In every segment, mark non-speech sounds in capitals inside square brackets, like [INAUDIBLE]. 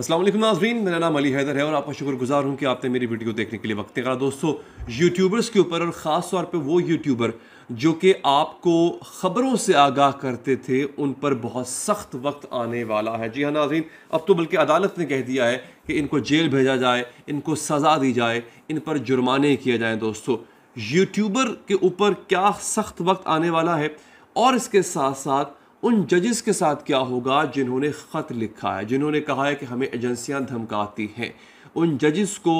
असलम नाजरीन मेरा नाम अली हैदर है और आपका शुक्रगुजार हूँ कि आपने मेरी वीडियो देखने के लिए वक्त निकाला दोस्तों यूट्यूबर्स के ऊपर और ख़ास तौर पे वो यूट्यूबर जो कि आपको ख़बरों से आगाह करते थे उन पर बहुत सख्त वक्त आने वाला है जी हाँ नाजरीन अब तो बल्कि अदालत ने कह दिया है कि इनको जेल भेजा जाए इनको सज़ा दी जाए इन पर जुर्माने किए जाएँ दोस्तों यूट्यूबर के ऊपर क्या सख्त वक्त आने वाला है और इसके साथ साथ उन जजेस के साथ क्या होगा जिन्होंने ख़त लिखा है जिन्होंने कहा है कि हमें एजेंसियां धमकाती हैं उन जजेस को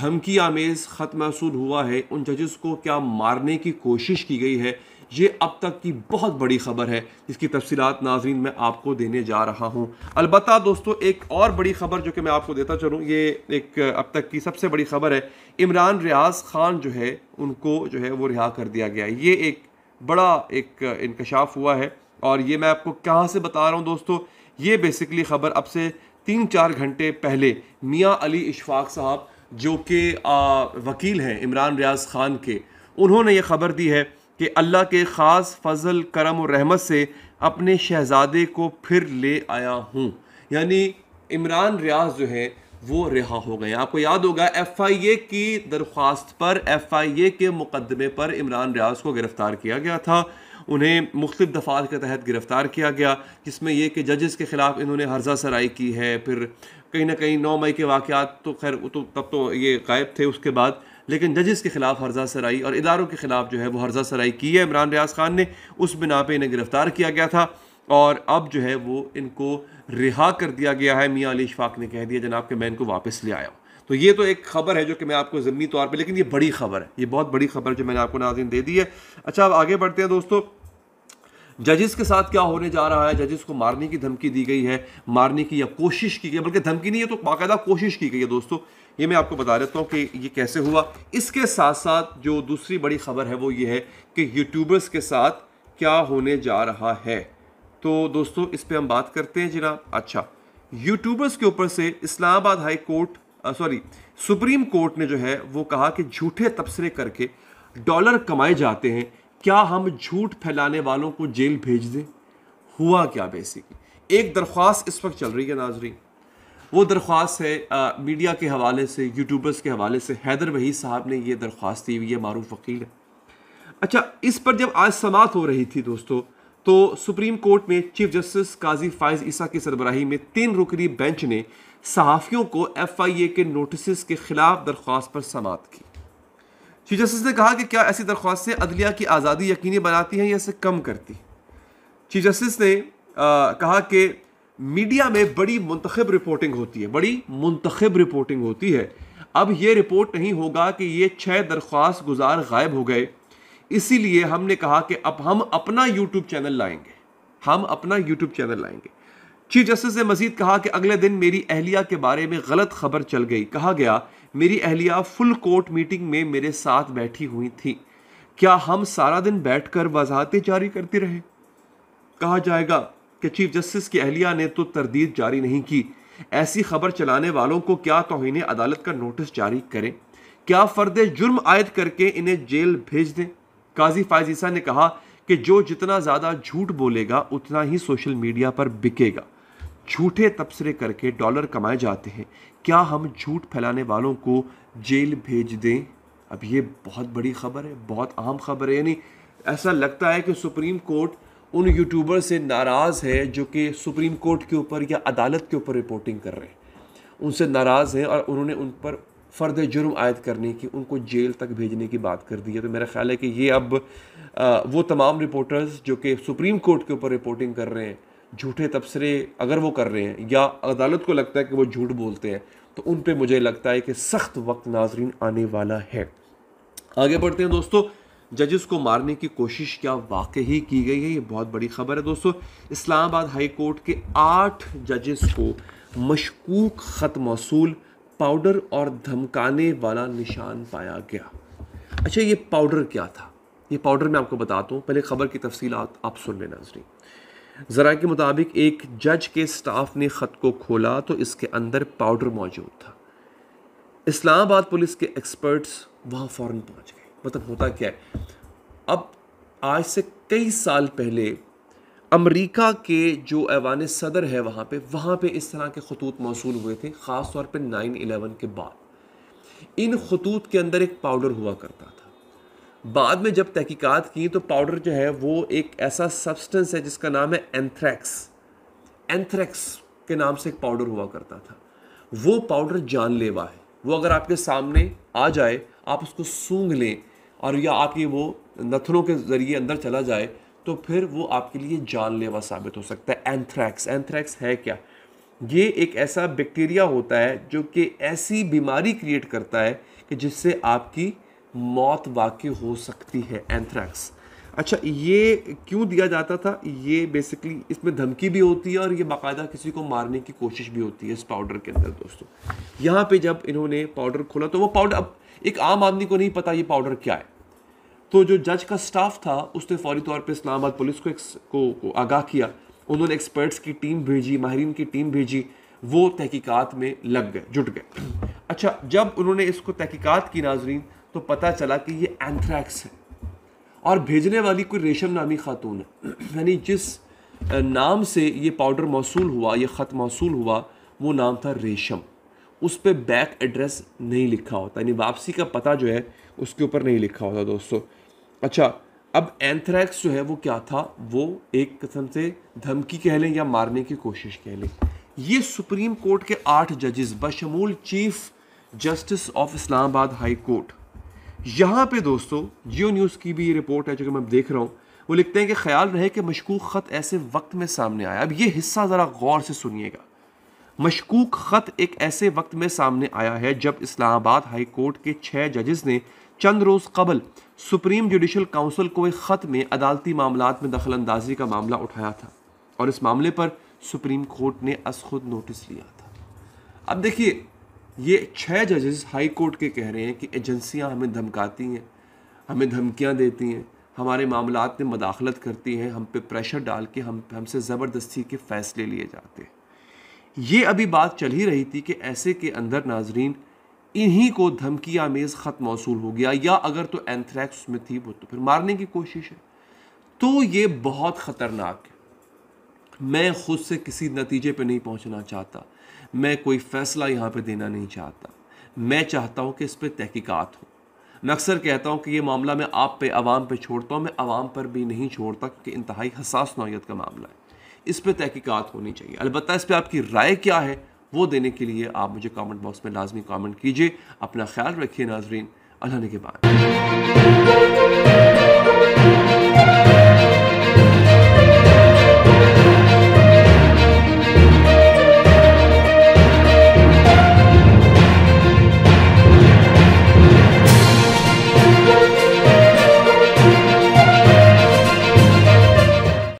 धमकी आमेज़ ख़त महसूल हुआ है उन जजेस को क्या मारने की कोशिश की गई है ये अब तक की बहुत बड़ी ख़बर है जिसकी तफसीत नाजरीन मैं आपको देने जा रहा हूँ अलबत् दोस्तों एक और बड़ी ख़बर जो कि मैं आपको देता चलूँ ये एक अब तक की सबसे बड़ी ख़बर है इमरान रियाज ख़ान जो है उनको जो है वो रिहा कर दिया गया ये एक बड़ा एक इंकशाफ हुआ है और ये मैं आपको कहाँ से बता रहा हूँ दोस्तों ये बेसिकली ख़बर अब से तीन चार घंटे पहले मियाँ अली इशफाक साहब जो कि वकील हैं इमरान रियाज खान के उन्होंने ये ख़बर दी है कि अल्लाह के ख़ास फजल करम और रहमत से अपने शहज़ादे को फिर ले आया हूँ यानी इमरान रियाज जो है वो रिहा हो गए आपको याद होगा एफ आई ए की दरख्वास्त पर एफ आई ए के मुकदमे पर इमरान रियाज को गिरफ़्तार किया गया था उन्हें मुख्त दफ़ात के तहत गिरफ़्तार किया गया जिसमें यह कि जजेस के ख़िलाफ़ इन्होंने हर्जा सराई की है फिर कहीं ना कहीं नौ मई के वाक़ तो खैर तो तब तो ये गायब थे उसके बाद लेकिन जजेस के खिलाफ हर्जा सराई और इदारों के खिलाफ जो है वो हर्जा सराई की है इमरान रियाज खान ने उस बिना पर इन्हें गिरफ़्तार किया गया था और अब जो है वो इनको रिहा कर दिया गया है मियाँ अली इशफाक ने कह दिया जनाब कि मैं इनको वापस ले आया हूँ तो ये तो एक खबर है जो कि मैं आपको ज़मनी तौर पर लेकिन ये बड़ी खबर है ये बहुत बड़ी खबर जो मैंने आपको नाजिन दे दी है अच्छा अब आगे बढ़ते हैं दोस्तों जजेस के साथ क्या होने जा रहा है जजेस को मारने की धमकी दी गई है मारने की या कोशिश की गई बल्कि धमकी नहीं है तो बाकायदा कोशिश की गई है दोस्तों ये मैं आपको बता देता हूँ कि ये कैसे हुआ इसके साथ साथ जो दूसरी बड़ी खबर है वो ये है कि यूट्यूबर्स के साथ क्या होने जा रहा है तो दोस्तों इस पर हम बात करते हैं जिना अच्छा यूट्यूबर्स के ऊपर से Islamabad high court sorry supreme court ने जो है वो कहा कि झूठे तबसरे करके डॉलर कमाए जाते हैं क्या हम झूठ फैलाने वालों को जेल भेज दें हुआ क्या बेसिकली एक दरख्वास्त इस वक्त चल रही है नाजरी वो दरख्वास्त है आ, मीडिया के हवाले से यूट्यूबर्स के हवाले से हैदर वही साहब ने ये दरख्वास्त दी हुई है मारूफ वकील है अच्छा इस पर जब आज समात हो रही थी दोस्तों तो सुप्रीम कोर्ट में चीफ जस्टिस काजी फायज ईसा की सरबराही में तीन रुकनी बेंच ने सहाफ़ियों को एफ आई ए के नोटिस के ख़िलाफ़ दरख्वास्त पर समात की चीफ जस्टिस ने कहा कि क्या ऐसी दरख्वास्तें अदलिया की आज़ादी यकीनी बनाती हैं या इसे कम करती चीफ जस्टिस ने आ, कहा कि मीडिया में बड़ी मंतखब रिपोर्टिंग होती है बड़ी मंतखब रिपोर्टिंग होती है अब ये रिपोर्ट नहीं होगा कि ये छः दरख्वास्त गुजार गायब हो गए इसीलिए हमने कहा कि अब हम अपना यूट्यूब चैनल लाएंगे हम अपना यूट्यूब चैनल लाएंगे चीफ जस्टिस ने मजीद कहा कि अगले दिन मेरी अहलिया के बारे में गलत खबर चल गई कहा गया मेरी अहलिया फुल कोर्ट मीटिंग में मेरे साथ बैठी हुई थी क्या हम सारा दिन बैठकर वजाहतें जारी करते रहे कहा जाएगा कि चीफ जस्टिस की अहलिया ने तो तरदीद जारी नहीं की ऐसी खबर चलाने वालों को क्या तोहन अदालत का नोटिस जारी करें क्या फर्द जुर्म आयद करके इन्हें जेल भेज दें काजी फायजीसा ने कहा कि जो जितना ज़्यादा झूठ बोलेगा उतना ही सोशल मीडिया पर बिकेगा झूठे तबसरे करके डॉलर कमाए जाते हैं क्या हम झूठ फैलाने वालों को जेल भेज दें अब ये बहुत बड़ी खबर है बहुत आम खबर है यानी ऐसा लगता है कि सुप्रीम कोर्ट उन यूट्यूबर से नाराज़ है जो कि सुप्रीम कोर्ट के ऊपर या अदालत के ऊपर रिपोर्टिंग कर रहे हैं उनसे नाराज़ हैं और उन्होंने उन पर फ़र्द जुर्म आयद करने की उनको जेल तक भेजने की बात कर दी है तो मेरा ख्याल है कि ये अब आ, वो तमाम रिपोर्टर्स जो कि सुप्रीम कोर्ट के ऊपर रिपोर्टिंग कर रहे हैं झूठे तबसरे अगर वो कर रहे हैं या अदालत को लगता है कि वो झूठ बोलते हैं तो उन पर मुझे लगता है कि सख्त वक्त नाजरीन आने वाला है आगे बढ़ते हैं दोस्तों जजेस को मारने की कोशिश क्या वाकई की गई है ये बहुत बड़ी खबर है दोस्तों इस्लामाबाद हाई कोर्ट के आठ जजेस को मशकूक ख़त मौसूल पाउडर और धमकाने वाला निशान पाया गया अच्छा ये पाउडर क्या था ये पाउडर मैं आपको बताता हूँ पहले खबर की तफसीत आप सुन लें नाजरी ज़रा के मुताबिक एक जज के स्टाफ ने ख़त को खोला तो इसके अंदर पाउडर मौजूद था इस्लामाबाद पुलिस के एक्सपर्ट्स वहाँ फ़ौर पहुँच गए मतलब होता क्या है अब आज से कई साल पहले अमेरिका के जो ऐवान सदर है वहाँ पे वहाँ पे इस तरह के खतूत मौसू हुए थे ख़ास तौर पर नाइन एलेवन के बाद इन खतूत के अंदर एक पाउडर हुआ करता था बाद में जब तहकीकात की तो पाउडर जो है वो एक ऐसा सब्सटेंस है जिसका नाम है एंथ्रैक्स एंथ्रैक्स के नाम से एक पाउडर हुआ करता था वो पाउडर जानलेवा है वो अगर आपके सामने आ जाए आप उसको सूंघ लें और या आपके वो नथनों के ज़रिए अंदर चला जाए तो फिर वो आपके लिए जानलेवा साबित हो सकता है एंथ्रैक्स एंथ्रैक्स है क्या ये एक ऐसा बैक्टीरिया होता है जो कि ऐसी बीमारी क्रिएट करता है कि जिससे आपकी मौत वाकई हो सकती है एंथ्रैक्स अच्छा ये क्यों दिया जाता था ये बेसिकली इसमें धमकी भी होती है और ये बाकायदा किसी को मारने की कोशिश भी होती है इस पाउडर के अंदर दोस्तों यहाँ पे जब इन्होंने पाउडर खोला तो वो पाउडर अब एक आम आदमी को नहीं पता ये पाउडर क्या है तो जो जज का स्टाफ था उसने फौरी तौर पर इस्लामाबाद पुलिस को, को, को आगाह किया उन्होंने एक्सपर्ट्स की टीम भेजी माहरीन की टीम भेजी वो तहकीकात में लग गए जुट गए [CLEARS THROAT] अच्छा जब उन्होंने इसको तहकीकात की नाजरीन तो पता चला कि ये एंथ्रैक्स है और भेजने वाली कोई रेशम नामी खातून है [CLEARS THROAT] यानी जिस नाम से ये पाउडर मौसू हुआ ये ख़त मौसू हुआ वो नाम था रेशम उस पर बैक एड्रेस नहीं लिखा होता यानी वापसी का पता जो है उसके ऊपर नहीं लिखा होता दोस्तों अच्छा अब एंथ्रैक्स जो है वो क्या था वो एक किस्म से धमकी कह लें या मारने की कोशिश कह लें ये सुप्रीम कोर्ट के आठ जजेस बशमूल chief justice of Islamabad high court यहाँ पे दोस्तों जियो न्यूज़ की भी ये रिपोर्ट है जो कि मैं देख रहा हूँ वो लिखते हैं कि ख्याल रहे कि मशकूक ख़त ऐसे वक्त में सामने आया अब ये हिस्सा ज़रा गौर से सुनिएगा मशकूक ख़त एक ऐसे वक्त में सामने आया है जब इस्लामाबाद हाई कोर्ट के छः जजेस ने चंद रोज़ कबल सुप्रीम जुडिशल काउंसिल को एक ख़त में अदालती मामला में दखल अंदाजी का मामला उठाया था और इस मामले पर सुप्रीम कोर्ट ने अस खुद नोटिस लिया था अब देखिए ये छः जजेस हाई कोर्ट के कह रहे हैं कि एजेंसियां हमें धमकाती हैं हमें धमकियां देती हैं हमारे मामला में मदाखलत करती हैं हम पे प्रेशर डाल के हम हमसे ज़बरदस्ती के फ़ैसले लिए जाते हैं ये अभी बात चल ही रही थी कि ऐसे के अंदर नाजरीन इन्हीं को धमकी आमेज़ ख़त मौसूल हो गया या अगर तो एंथ्रैक्स में थी वो तो फिर मारने की कोशिश है तो ये बहुत ख़तरनाक है मैं खुद से किसी नतीजे पे नहीं पहुंचना चाहता मैं कोई फ़ैसला यहाँ पर देना नहीं चाहता मैं चाहता हूँ कि इस पर तहकीक़ात हो मैं अक्सर कहता हूँ कि ये मामला मैं आप पे आवाम पे छोड़ता हूँ मैं आवाम पर भी नहीं छोड़ता क्योंकि इंतहाई हसास नौीयत का मामला है इस पर तहकीक़ात होनी चाहिए अलबत् इस पर आपकी राय क्या है वो देने के लिए आप मुझे कमेंट बॉक्स में लाजमी कमेंट कीजिए अपना ख्याल रखिए नाजरीन अल्लाह के बाद